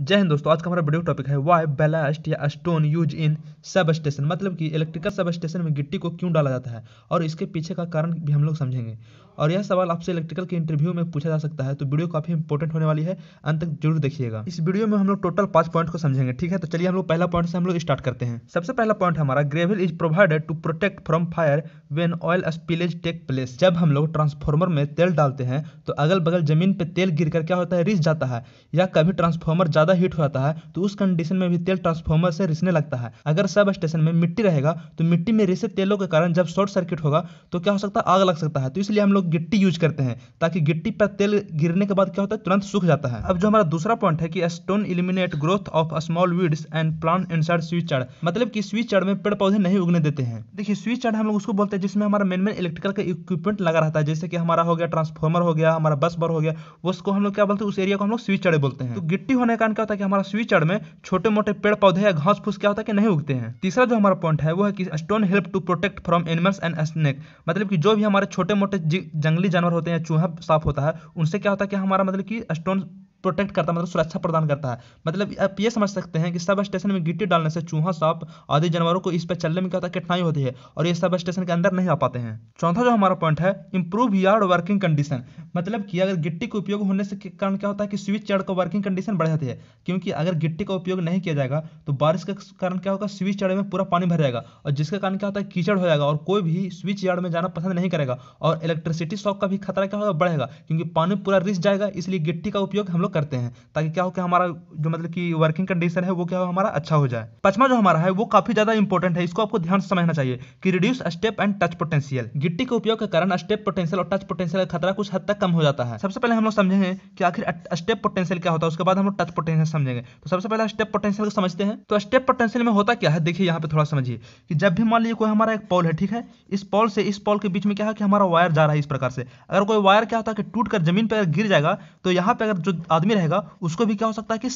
जय हिंद दोस्तों आज का हमारा वीडियो टॉपिक है वाई बेलास्ट या stone use in substation मतलब कि इलेक्ट्रिकल सब स्टेशन में गिट्टी को क्यों डाला जाता है और इसके पीछे का कारण भी हम लोग समझेंगे और यह सवाल आपसे इलेक्ट्रिकल के इंटरव्यू में पूछा जा सकता है तो वीडियो काफी इंपॉर्टेंट होने वाली है अंत तक जरूर देखिएगा इस वीडियो में हम लोग टोटल पांच पॉइंट को समझेंगे ठीक है तो चलिए हम लोग पहला पॉइंट से हम लोग स्टार्ट करते हैं सबसे पहला पॉइंट हमारा gravel is provided to protect from fire when oil spillage take place जब हम लोग ट्रांसफॉर्मर में तेल डालते हैं तो अगल बगल जमीन पे तेल गिर क्या होता है रिस जाता है या कभी ट्रांसफॉर्मर ज्यादा ज्यादा हीट हो जाता है तो उस कंडीशन में भी तेल ट्रांसफॉर्मर से रिसने लगता है अगर सब स्टेशन में मिट्टी रहेगा तो मिट्टी में रिसे तेलों के कारण जब शॉर्ट सर्किट होगा तो क्या हो सकता है आग लग सकता है तो इसलिए हम लोग गिट्टी यूज करते हैं ताकि गिट्टी पर तेल गिरने के बाद क्या होता है तुरंत सूख जाता है अब जो हमारा दूसरा पॉइंट है कि stone eliminate growth of small weeds and plant inside switch मतलब कि स्वीचड़ में पेड़ पौधे नहीं उगने देते हैं देखिए स्वीचड़ हम लोग उसको बोलते हैं जिसमें हमारा मेन मेन इलेक्ट्रिकल का इक्विपमेंट लगा रहता है जैसे कि हमारा हो गया ट्रांसफॉर्मर हो गया हमारा बस बर हो गया उसको हम लोग क्या बोलते हैं उस एरिया को हम लोग स्वीचड़ बोलते हैं तो गिट्टी होने के कारण क्या होता है कि हमारा स्वीचड़ में छोटे मोटे पेड़ पौधे या घास फूस क्या होता है कि नहीं उगते हैं तीसरा जो हमारा पॉइंट है वो है कि stone help to protect from animals and snake मतलब कि जो भी हमारे छोटे मोटे जंगली जानवर होते हैं चूहा साफ होता है उनसे क्या होता है कि हमारा मतलब कि स्टोन प्रोटेक्ट करता है मतलब सुरक्षा प्रदान करता है मतलब आप ये समझ सकते हैं कि सब स्टेशन में गिट्टी डालने से चूहा सांप आदि जानवरों को इस पर चलने में क्या होता है कठिनाई होती है और ये सब स्टेशन के अंदर नहीं आ पाते हैं चौथा जो हमारा पॉइंट है इंप्रूव यार्ड वर्किंग कंडीशन मतलब कि अगर गिट्टी का उपयोग होने से कारण क्या होता है कि स्विच चढ़ का वर्किंग कंडीशन बढ़ जाती है क्योंकि अगर गिट्टी का उपयोग नहीं किया जाएगा तो बारिश के कारण क्या होगा स्विच चढ़ में पूरा पानी भर जाएगा और जिसके कारण क्या होता है कीचड़ हो जाएगा और कोई भी स्विच यार्ड में जाना पसंद नहीं करेगा और इलेक्ट्रिसिटी शॉक का भी खतरा क्या होगा बढ़ेगा क्योंकि पानी पूरा रिस जाएगा इसलिए गिट्टी का उपयोग हम लोग करते हैं ताकि क्या हो कि हमारा जो मतलब कि वर्किंग कंडीशन है वो क्या हो हमारा अच्छा हो जाए पचमा जो हमारा है वो काफी ज्यादा इंपॉर्टेंट है इसको आपको ध्यान से समझना चाहिए कि reduce step and touch potential गिट्टी के उपयोग के कारण स्टेप पोटेंशियल और टच पोटेंशियल का खतरा कुछ हद तक कम हो जाता है सबसे पहले हम लोग समझेंगे कि आखिर स्टेप पोटेंशियल क्या होता है उसके बाद हम लोग टच पोटेंशियल समझेंगे तो सबसे पहले स्टेप पोटेंशियल को समझते हैं तो स्टेप पोटेंशियल में होता क्या है देखिए यहाँ पे थोड़ा समझिए कि जब भी मान लीजिए कोई हमारा एक पॉल है ठीक है इस पॉल से इस पॉल के बीच में क्या है कि हमारा वायर जा रहा है इस प्रकार से अगर कोई वायर क्या होता है कि टूट कर जमीन पर गिर जाएगा तो यहाँ पे अगर जो आदमी रहेगा उसको भी क्या हो सकता है कि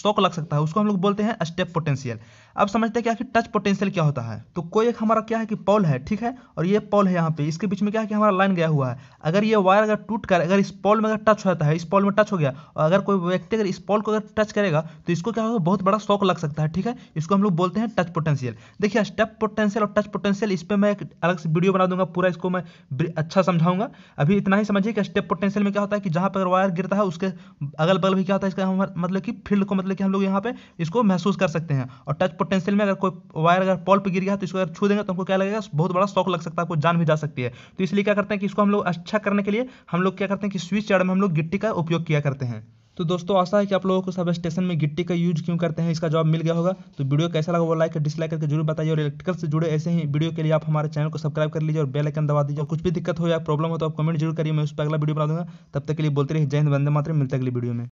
शौक लग सकता है उसको हम लोग बोलते हैं स्टेप पोटेंशियल अब समझते हैं क्या कि टच पोटेंशियल क्या होता है तो कोई एक हमारा क्या है कि पॉल है ठीक है और ये पॉल है यहाँ पे इसके बीच में क्या है कि हमारा लाइन गया हुआ है अगर ये वायर अगर टूट शूट कर अगर इस पॉल में अगर टच होता है इस पॉल में टच हो गया और अगर कोई व्यक्ति अगर इस पॉल को अगर टच करेगा तो इसको क्या होगा बहुत बड़ा शौक लग सकता है ठीक है इसको हम लोग बोलते हैं टच पोटेंशियल देखिए स्टेप पोटेंशियल और टच पोटेंशियल इस पर मैं एक अलग से वीडियो बना दूंगा पूरा इसको मैं अच्छा समझाऊंगा अभी इतना ही समझिए कि स्टेप पोटेंशियल में क्या होता है कि जहाँ पर वायर गिरता है उसके अगल बगल भी क्या होता है इसका मतलब कि फील्ड को मतलब कि हम लोग यहाँ पे इसको महसूस कर सकते हैं और टच पोटेंशियल में अगर कोई वायर अगर पॉल पर गिर गया तो इसको अगर छू देंगे तो हमको क्या लगेगा बहुत बड़ा शौक लग सकता है आपको जान भी जा सकती है तो इसलिए क्या करते हैं कि इसको हम लोग अच्छा करने के लिए हम लोग लोग क्या करते हैं कि स्विच यार्ड में हम लोग गिट्टी का उपयोग किया करते हैं तो दोस्तों आशा है कि आप लोगों को सब स्टेशन में गिट्टी का यूज क्यों करते हैं इसका जवाब मिल गया होगा तो वीडियो कैसा लगा वो लाइक और डिसलाइक करके जरूर बताइए और इलेक्ट्रिकल से जुड़े ऐसे ही वीडियो के लिए आप हमारे चैनल को सब्सक्राइब कर लीजिए और बेल आइकन दबा दीजिए और कुछ भी दिक्कत हो या प्रॉब्लम हो तो आप कमेंट जरूर करिए मैं उस पर अगला वीडियो बना दूंगा तब तक के लिए बोलते रहिए जय हिंद वंदे मात्र मिलते अगली वीडियो में